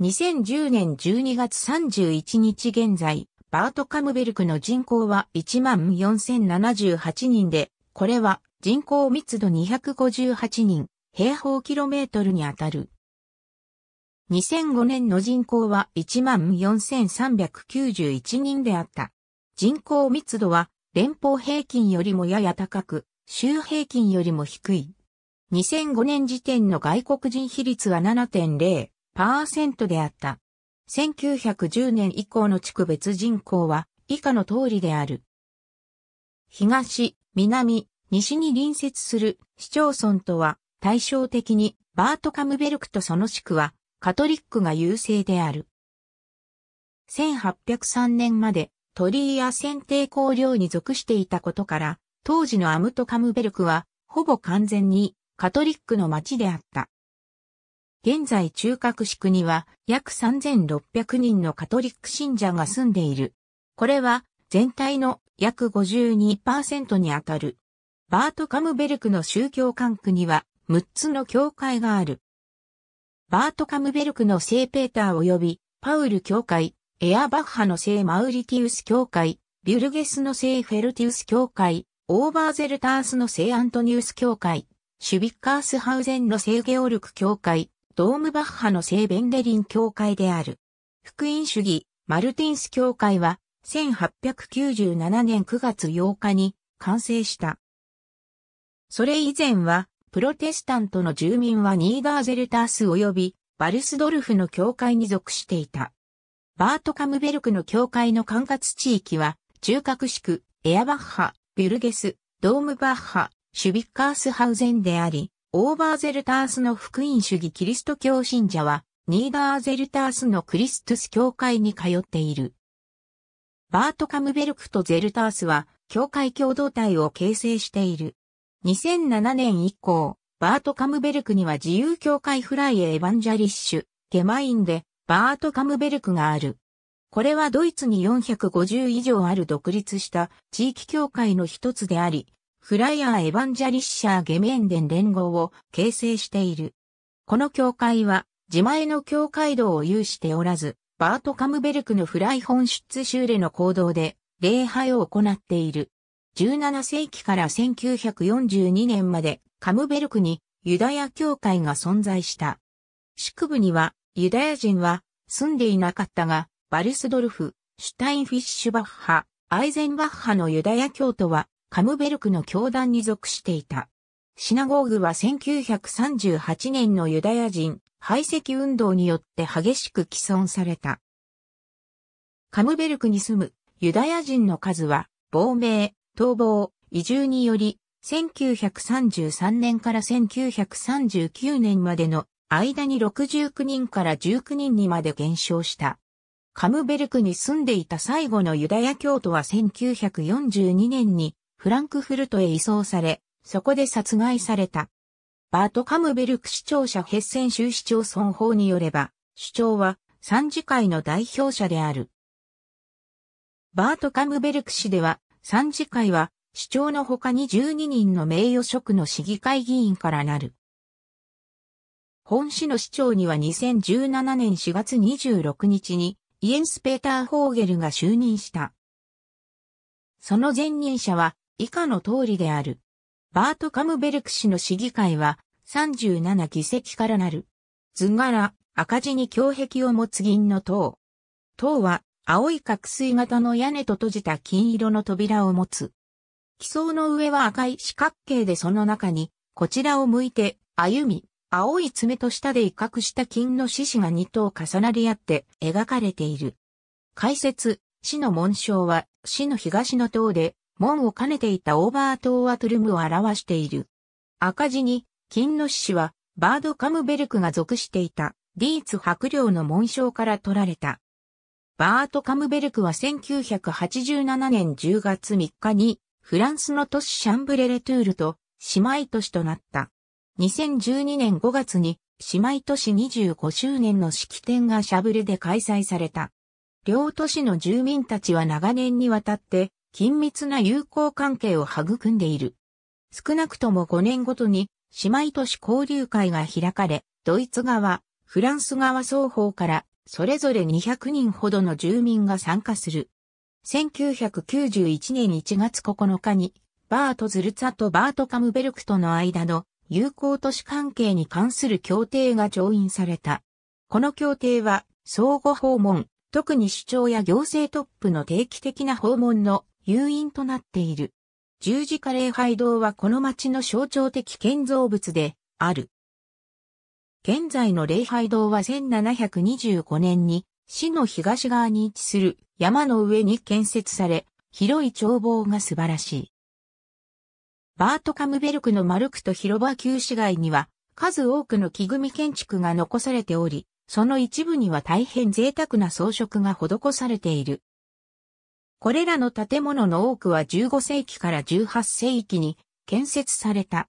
2010年12月31日現在、バート・カムベルクの人口は14,078人で、これは人口密度258人、平方キロメートルにあたる。2005年の人口は14,391人であった。人口密度は連邦平均よりもやや高く、州平均よりも低い。2005年時点の外国人比率は7.0%であった。1910年以降の地区別人口は以下の通りである。東、南、西に隣接する市町村とは対照的にバートカムベルクとその地区はカトリックが優勢である。1803年まで鳥居や選定公領に属していたことから、当時のアムトカムベルクはほぼ完全にカトリックの町であった。現在中核市区には約3600人のカトリック信者が住んでいる。これは全体の約52%にあたる。バート・カムベルクの宗教管区には6つの教会がある。バート・カムベルクの聖ペーター及びパウル教会、エアバッハの聖マウリティウス教会、ビュルゲスの聖フェルティウス教会、オーバーゼルタースの聖アントニウス教会、シュビッカースハウゼンの聖ゲオルク教会、ドームバッハの聖ベンデリン教会である。福音主義、マルティンス教会は、1897年9月8日に完成した。それ以前は、プロテスタントの住民はニーガーゼルタース及びバルスドルフの教会に属していた。バート・カムベルクの教会の管轄地域は、中核地区、エアバッハ、ビュルゲス、ドームバッハ、シュビッカースハウゼンであり、オーバーゼルタースの福音主義キリスト教信者は、ニーダーゼルタースのクリストス教会に通っている。バート・カムベルクとゼルタースは、教会共同体を形成している。2007年以降、バート・カムベルクには自由教会フライエ・エヴァンジャリッシュ、ゲマインで、バート・カムベルクがある。これはドイツに450以上ある独立した地域教会の一つであり、フライヤー・エヴァンジャリッシャー・ゲメンデン連合を形成している。この教会は、自前の教会道を有しておらず、バート・カムベルクのフライ本出修例の行動で、礼拝を行っている。17世紀から1942年までカムベルクにユダヤ教会が存在した。宿部にはユダヤ人は住んでいなかったが、バルスドルフ、シュタインフィッシュバッハ、アイゼンバッハのユダヤ教徒はカムベルクの教団に属していた。シナゴーグは1938年のユダヤ人排斥運動によって激しく毀損された。カムベルクに住むユダヤ人の数は亡命、逃亡、移住により1933年から1939年までの間に69人から19人にまで減少した。カムベルクに住んでいた最後のユダヤ教徒は1942年にフランクフルトへ移送され、そこで殺害された。バート・カムベルク市長者ヘッセン州市町村法によれば、主張は三次会の代表者である。バート・カムベルク市では、三次会は、市長の他に12人の名誉職の市議会議員からなる。本市の市長には2017年4月26日にイエンス・ペーター・ホーゲルが就任した。その前任者は以下の通りである。バート・カムベルク氏の市議会は37議席からなる。図柄、赤字に胸壁を持つ銀の塔。塔は青い角錐型の屋根と閉じた金色の扉を持つ。基層の上は赤い四角形でその中に、こちらを向いて歩み、青い爪と下で威嚇した金の獅子が2頭重なり合って描かれている。解説、市の紋章は市の東の塔で門を兼ねていたオーバートーアトゥルムを表している。赤字に、金の獅子は、バード・カムベルクが属していた、ディーツョ領の紋章から取られた。バート・カムベルクは1987年10月3日に、フランスの都市シャンブレレトゥールと、姉妹都市となった。2012年5月に、姉妹都市25周年の式典がシャブレで開催された。両都市の住民たちは長年にわたって緊密な友好関係を育んでいる。少なくとも5年ごとに姉妹都市交流会が開かれ、ドイツ側、フランス側双方からそれぞれ200人ほどの住民が参加する。1991年1月9日に、バート・ズルツァとバート・カムベルクとの間の友好都市関係に関する協定が調印された。この協定は、相互訪問、特に首長や行政トップの定期的な訪問の誘因となっている。十字架礼拝堂はこの町の象徴的建造物である。現在の礼拝堂は1725年に市の東側に位置する山の上に建設され、広い眺望が素晴らしい。バートカムベルクのマルクと広場旧市街には数多くの木組建築が残されており、その一部には大変贅沢な装飾が施されている。これらの建物の多くは15世紀から18世紀に建設された。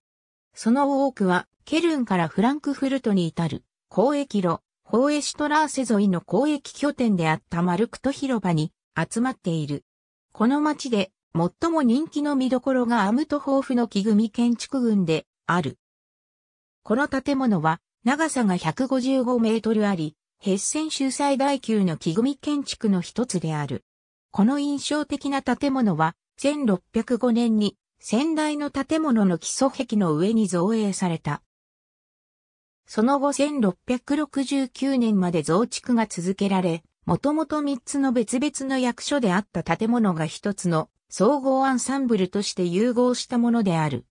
その多くは、ケルンからフランクフルトに至る交易路、ホーエシトラーセ沿いの交易拠点であったマルクト広場に集まっている。この街で最も人気の見どころがアムト豊富の木組建築群である。この建物は長さが155メートルあり、ヘッセン州最大級の木組建築の一つである。この印象的な建物は、1605年に先代の建物の基礎壁の上に造営された。その後1669年まで増築が続けられ、もともと3つの別々の役所であった建物が1つの総合アンサンブルとして融合したものである。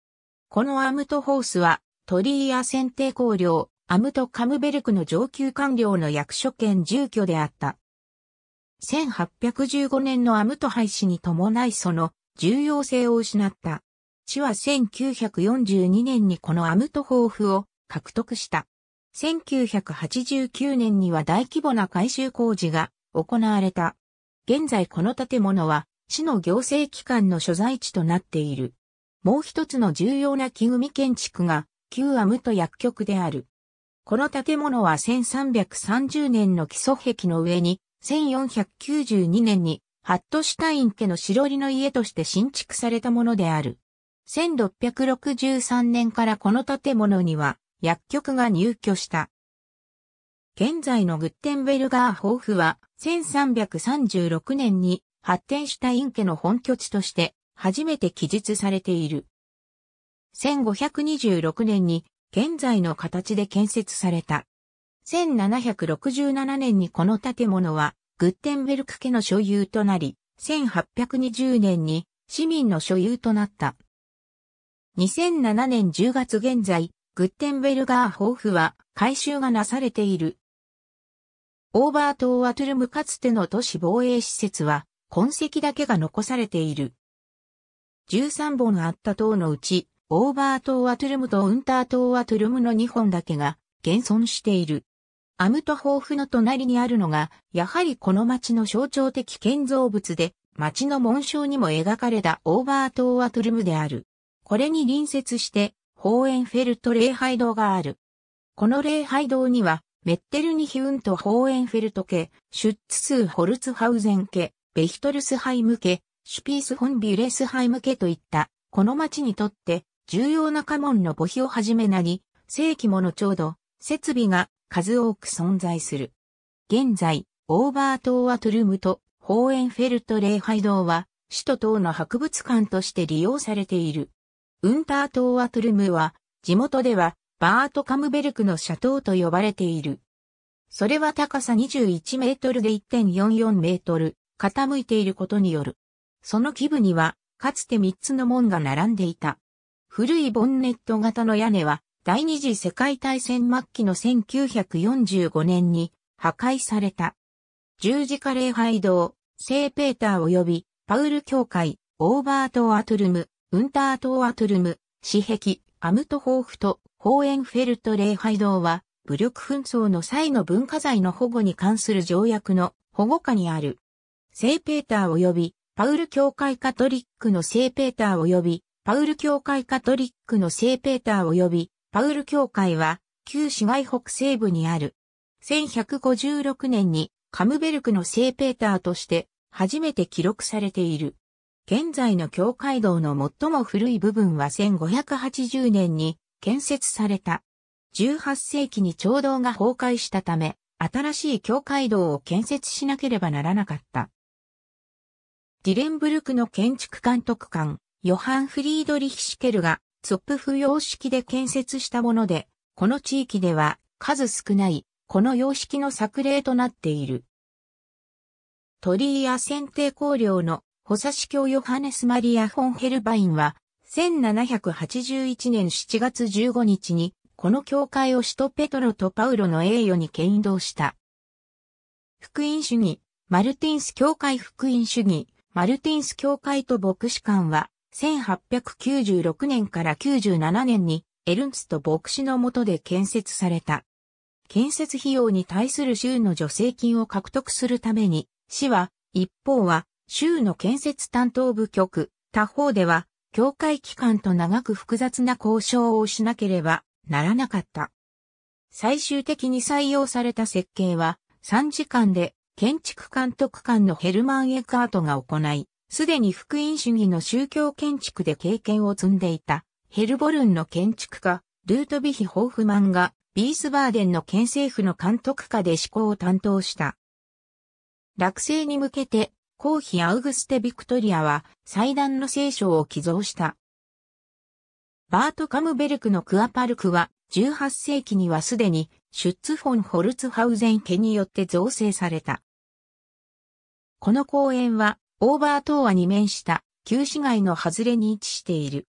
このアムトホースは、鳥居や選定工業、アムトカムベルクの上級官僚の役所兼住居であった。1815年のアムト廃止に伴いその重要性を失った。市は1942年にこのアムト抱負を獲得した。1989年には大規模な改修工事が行われた。現在この建物は市の行政機関の所在地となっている。もう一つの重要な木組建築が旧アムト薬局である。この建物は1330年の基礎壁の上に1492年にハットシュタイン家の白りの家として新築されたものである。1663年からこの建物には薬局が入居した。現在のグッテンベルガーホーフは1336年に発展したイン家の本拠地として初めて記述されている。1526年に現在の形で建設された。1767年にこの建物はグッテンベルク家の所有となり、1820年に市民の所有となった。2007年10月現在、グッテンベルガー抱負は改修がなされている。オーバー島アトゥルムかつての都市防衛施設は痕跡だけが残されている。13本あった塔のうち、オーバー島アトゥルムとウンター島アトゥルムの2本だけが現存している。アムト豊富の隣にあるのが、やはりこの町の象徴的建造物で、町の紋章にも描かれたオーバートーアトゥルムである。これに隣接して、ホーエンフェルト礼拝堂がある。この礼拝堂には、メッテルニヒウント・ホーエンフェルト家、シュッツスー・ホルツハウゼン家、ベヒトルスハイム家、シュピース・ホンビュレスハイム家といった、この町にとって重要な家紋の墓碑をはじめなり、正規物ちょうど、設備が数多く存在する。現在、オーバー島アトゥルムとホーエンフェルト礼拝堂は首都等の博物館として利用されている。ウンター島アトゥルムは地元ではバート・カムベルクの社塔と呼ばれている。それは高さ21メートルで1.44メートル傾いていることによる。その基部にはかつて3つの門が並んでいた。古いボンネット型の屋根は第二次世界大戦末期の1945年に破壊された。十字架礼拝堂、聖ペーター及びパウル教会、オーバートアトルム、ウンタートアトルム、死壁、アムトホーフとホーエンフェルト礼拝堂は、武力紛争の際の文化財の保護に関する条約の保護下にある。聖ペーター及びパウル教会カトリックの聖ペーター及びパウル教会カトリックの聖ペーター及びパウル教会は、旧市街北西部にある。1156年にカムベルクの聖ペーターとして初めて記録されている。現在の教会堂の最も古い部分は1580年に建設された。18世紀に長道が崩壊したため、新しい教会堂を建設しなければならなかった。ディレンブルクの建築監督官、ヨハン・フリードリヒ・シケルがソップ風様式で建設したもので、この地域では数少ない、この様式の作例となっている。鳥居や選定香領の補佐司教ヨハネス・マリア・フォン・ヘルバインは、1781年7月15日に、この教会を首都ペトロとパウロの栄誉に献堂した。福音主義、マルティンス教会福音主義、マルティンス教会と牧師館は、1896年から97年にエルンスト牧師の下で建設された。建設費用に対する州の助成金を獲得するために、市は、一方は、州の建設担当部局、他方では、教会機関と長く複雑な交渉をしなければならなかった。最終的に採用された設計は、3時間で建築監督官のヘルマン・エカートが行い、すでに福音主義の宗教建築で経験を積んでいた、ヘルボルンの建築家、ルートビヒ・ホーフマンが、ビースバーデンの県政府の監督下で施行を担当した。落成に向けて、公妃アウグステ・ビクトリアは、祭壇の聖書を寄贈した。バート・カムベルクのクアパルクは、18世紀にはすでに、シュッツフォン・ホルツハウゼン家によって造成された。この公園は、オーバー島はに面した旧市街の外れに位置している。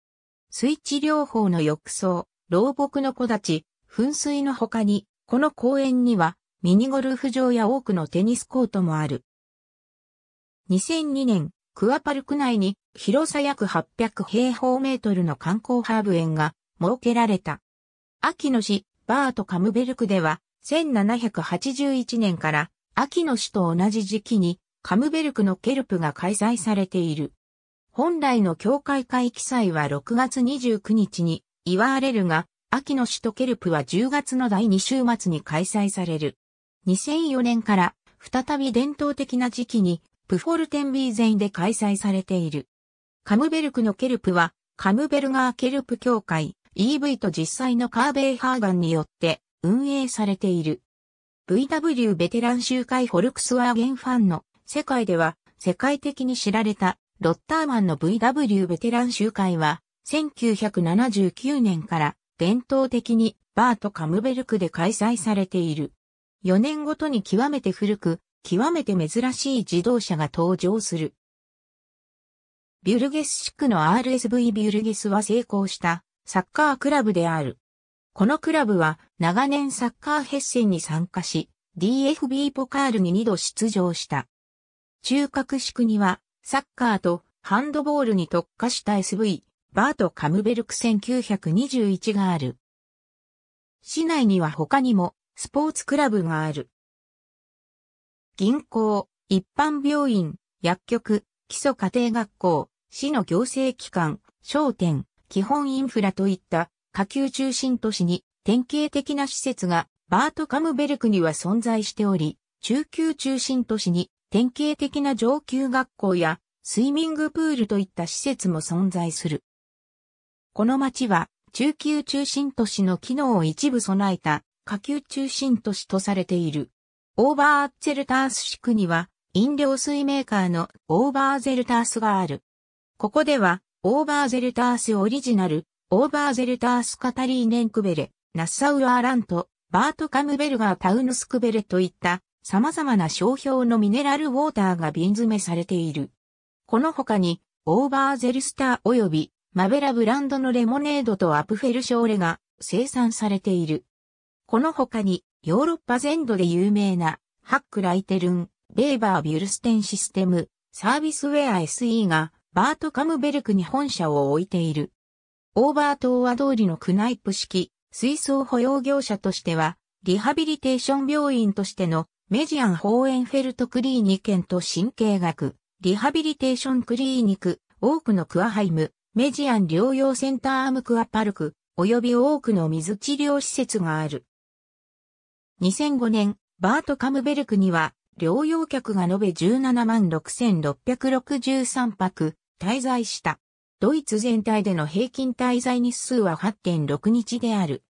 スイッチ療法の浴槽、老木の木立、噴水の他に、この公園にはミニゴルフ場や多くのテニスコートもある。2002年、クアパルク内に広さ約800平方メートルの観光ハーブ園が設けられた。秋の市、バート・カムベルクでは1781年から秋の市と同じ時期にカムベルクのケルプが開催されている。本来の教会会記載は6月29日に祝われるが、秋の首都ケルプは10月の第2週末に開催される。2004年から再び伝統的な時期にプフォルテンビー全で開催されている。カムベルクのケルプはカムベルガーケルプ協会 EV と実際のカーベイハーガンによって運営されている。VW ベテラン集会フォルクスワーゲンファンの世界では世界的に知られたロッターマンの VW ベテラン集会は1979年から伝統的にバート・カムベルクで開催されている。4年ごとに極めて古く、極めて珍しい自動車が登場する。ビュルゲス地区の RSV ビュルゲスは成功したサッカークラブである。このクラブは長年サッカーヘッセンに参加し、DFB ポカールに2度出場した。中核宿には、サッカーとハンドボールに特化した SV、バート・カムベルク1921がある。市内には他にも、スポーツクラブがある。銀行、一般病院、薬局、基礎家庭学校、市の行政機関、商店、基本インフラといった下級中心都市に典型的な施設がバート・カムベルクには存在しており、中級中心都市に典型的な上級学校やスイミングプールといった施設も存在する。この町は中級中心都市の機能を一部備えた下級中心都市とされている。オーバーアッツェルタース地区には飲料水メーカーのオーバーゼルタースがある。ここではオーバーゼルタースオリジナル、オーバーゼルタースカタリーネンクベレ、ナッサウアーラント、バートカムベルガータウヌスクベレといった様々な商標のミネラルウォーターが瓶詰めされている。この他に、オーバーゼルスター及びマベラブランドのレモネードとアプフェルショーレが生産されている。この他に、ヨーロッパ全土で有名な、ハックライテルン、ベーバービュルステンシステム、サービスウェア SE が、バート・カムベルクに本社を置いている。オーバー東和通りのクナイプ式、水槽保養業者としては、リハビリテーション病院としてのメジアン・ホーエンフェルトクリーニケンと神経学、リハビリテーションクリーニク、多くのクアハイム、メジアン療養センターアムクアパルク、及び多くの水治療施設がある。2005年、バート・カムベルクには、療養客が延べ17万6663泊、滞在した。ドイツ全体での平均滞在日数は8.6日である。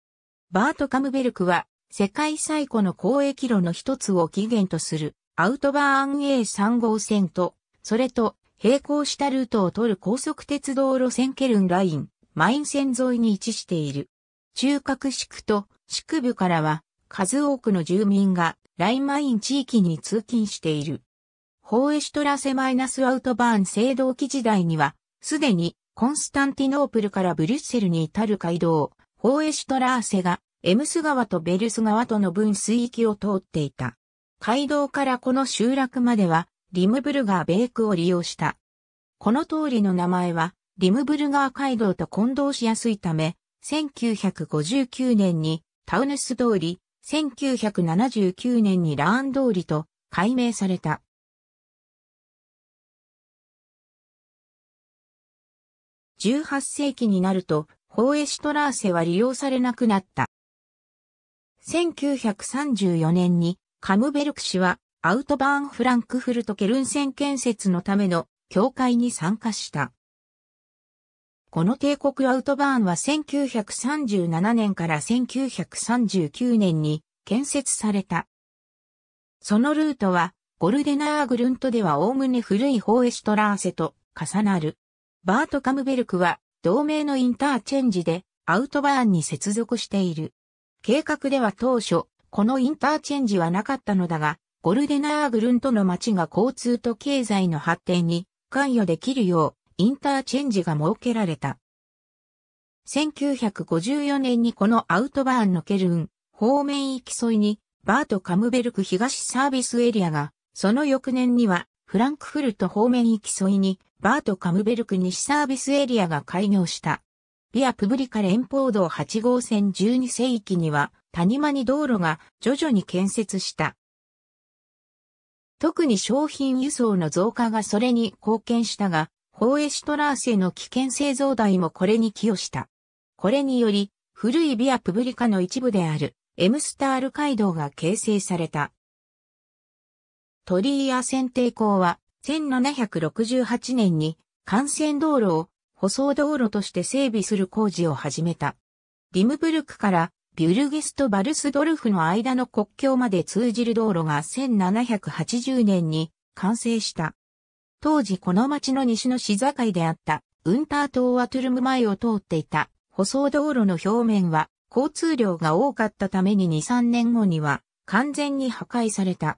バート・カムベルクは、世界最古の交易路の一つを起源とするアウトバーン A3 号線と、それと並行したルートを取る高速鉄道路線ケルンライン、マイン線沿いに位置している。中核地区と地区部からは数多くの住民がラインマイン地域に通勤している。ホーエシュトラセマイナスアウトバーン制動期時代には、すでにコンスタンティノープルからブリュッセルに至る街道、ホーエシュトラーセがエムス川とベルス川との分水域を通っていた。街道からこの集落までは、リムブルガーベイクを利用した。この通りの名前は、リムブルガー街道と混同しやすいため、1959年にタウヌス通り、1979年にラーン通りと改名された。18世紀になると、ホーエシトラーセは利用されなくなった。1934年にカムベルク氏はアウトバーンフランクフルトケルン線建設のための協会に参加した。この帝国アウトバーンは1937年から1939年に建設された。そのルートはゴルデナーグルントでは概ね古いホーエシュトラーセと重なる。バート・カムベルクは同盟のインターチェンジでアウトバーンに接続している。計画では当初、このインターチェンジはなかったのだが、ゴルデナーグルンとの町が交通と経済の発展に関与できるよう、インターチェンジが設けられた。1954年にこのアウトバーンのケルン方面行き沿いにバート・カムベルク東サービスエリアが、その翌年にはフランクフルト方面行き沿いにバート・カムベルク西サービスエリアが開業した。ビア・プブリカ連邦道8号線12世紀には、谷間に道路が徐々に建設した。特に商品輸送の増加がそれに貢献したが、ホーエシトラーセの危険性増大もこれに寄与した。これにより、古いビア・プブリカの一部である、エムスタール街道が形成された。トリーア選定校は、1768年に幹線道路を舗装道路として整備する工事を始めた。ディムブルクからビュルゲスとバルスドルフの間の国境まで通じる道路が1780年に完成した。当時この町の西の市境であったウンター島はトゥルム前を通っていた舗装道路の表面は交通量が多かったために2、3年後には完全に破壊された。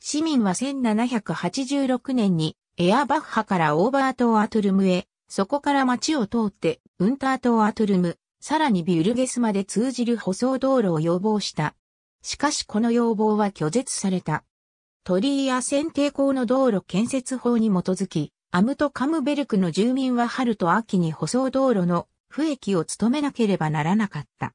市民は1786年にエアバッハからオーバー島アトゥルムへそこから町を通って、ウンター島アトゥルム、さらにビュルゲスまで通じる舗装道路を要望した。しかしこの要望は拒絶された。鳥居や選定校の道路建設法に基づき、アムトカムベルクの住民は春と秋に舗装道路の不益を務めなければならなかった。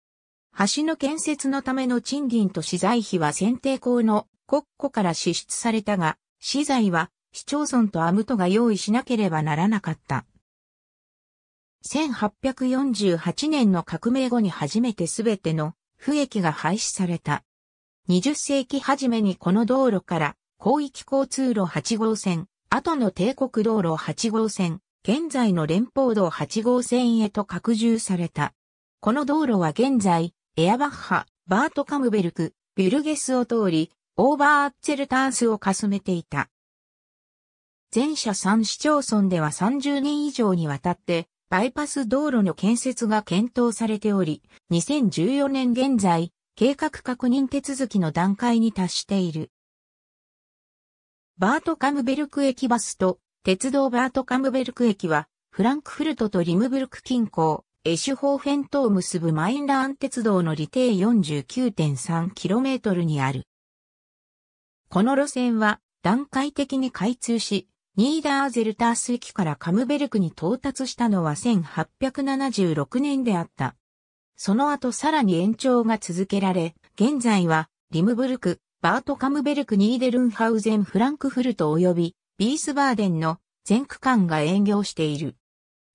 橋の建設のための賃金と資材費は選定校の国庫から支出されたが、資材は市町村とアムトが用意しなければならなかった。1848年の革命後に初めてすべての不駅が廃止された。20世紀初めにこの道路から広域交通路8号線、後の帝国道路8号線、現在の連邦道8号線へと拡充された。この道路は現在、エアバッハ、バート・カムベルク、ビュルゲスを通り、オーバーアッツェルタースをかすめていた。全社3市町村では30年以上にわたってバイパス道路の建設が検討されており、2014年現在、計画確認手続きの段階に達している。バートカムベルク駅バスと鉄道バートカムベルク駅は、フランクフルトとリムブルク近郊、エシュホーフェントを結ぶマインラーン鉄道の離定 49.3km にある。この路線は段階的に開通し、ニーダーゼルタース駅からカムベルクに到達したのは1876年であった。その後さらに延長が続けられ、現在はリムブルク、バートカムベルクニーデルンハウゼンフランクフルト及びビースバーデンの全区間が営業している。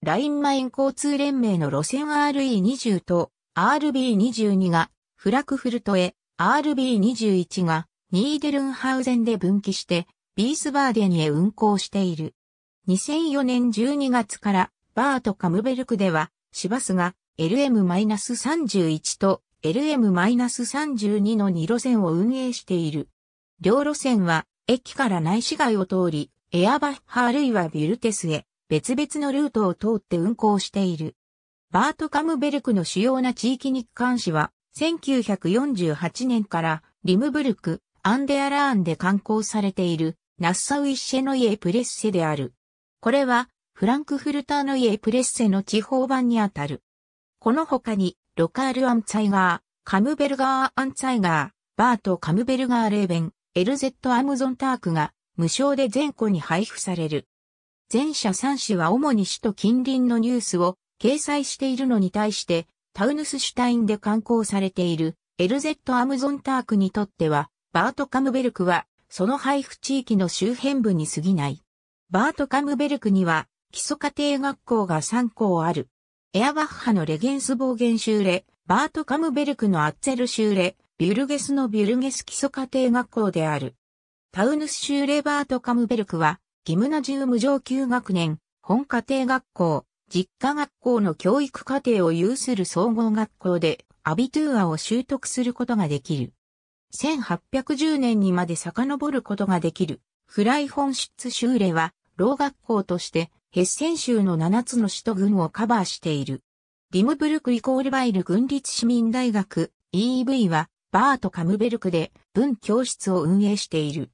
ラインマイン交通連盟の路線 RE20 と RB22 がフラクフルトへ、RB21 がニーデルンハウゼンで分岐してビースバーデンへ運行している。2004年12月からバートカムベルクでは、市バスが LM-31 と LM-32 の2路線を運営している。両路線は駅から内市街を通り、エアバッハあるいはビルテスへ別々のルートを通って運行している。バートカムベルクの主要な地域に関しは、1948年からリムブルク、アンデアラーンで観光されているナッサウ・イッシェノイエ・プレッセである。これは、フランクフルターノイエ・プレッセの地方版にあたる。この他に、ロカール・アンツァイガー、カムベルガー・アンツァイガー、バート・カムベルガー・レーベン、エルゼット・アムゾン・タークが、無償で全個に配布される。全社3紙は主に首都近隣のニュースを掲載しているのに対して、タウヌスシュタインで刊行されているエルゼット・アムゾン・タークにとっては、バート・カムベルクはその配布地域の周辺部に過ぎない。バートカムベルクには、基礎家庭学校が3校ある。エアバッハのレゲンスボーゲン州レ、バートカムベルクのアッツェル州レ、ビュルゲスのビュルゲス基礎家庭学校である。タウヌス州レバートカムベルクは、ギムナジウム上級学年、本家庭学校、実家学校の教育課程を有する総合学校で、アビトゥーアを習得することができる。1810年にまで遡ることができる。フライ本出州令は、老学校として、ヘッセン州の7つの首都軍をカバーしている。ディムブルクイコールバイル軍立市民大学 e v は、バート・カムベルクで文教室を運営している。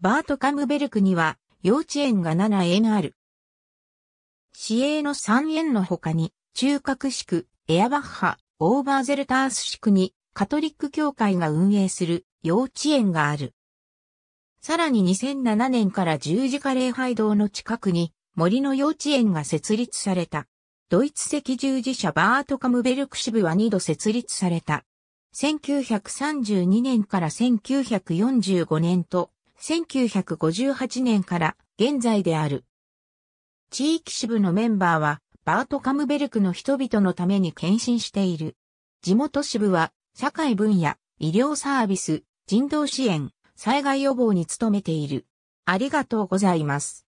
バート・カムベルクには、幼稚園が7園ある。市営の3園の他に、中核地区、エアバッハ、オーバーゼルタース地区にカトリック教会が運営する幼稚園がある。さらに2007年から十字架礼拝堂の近くに森の幼稚園が設立された。ドイツ赤十字社バートカムベルク支部は2度設立された。1932年から1945年と1958年から現在である。地域支部のメンバーはバートカムベルクの人々のために献身している。地元支部は社会分野、医療サービス、人道支援、災害予防に努めている。ありがとうございます。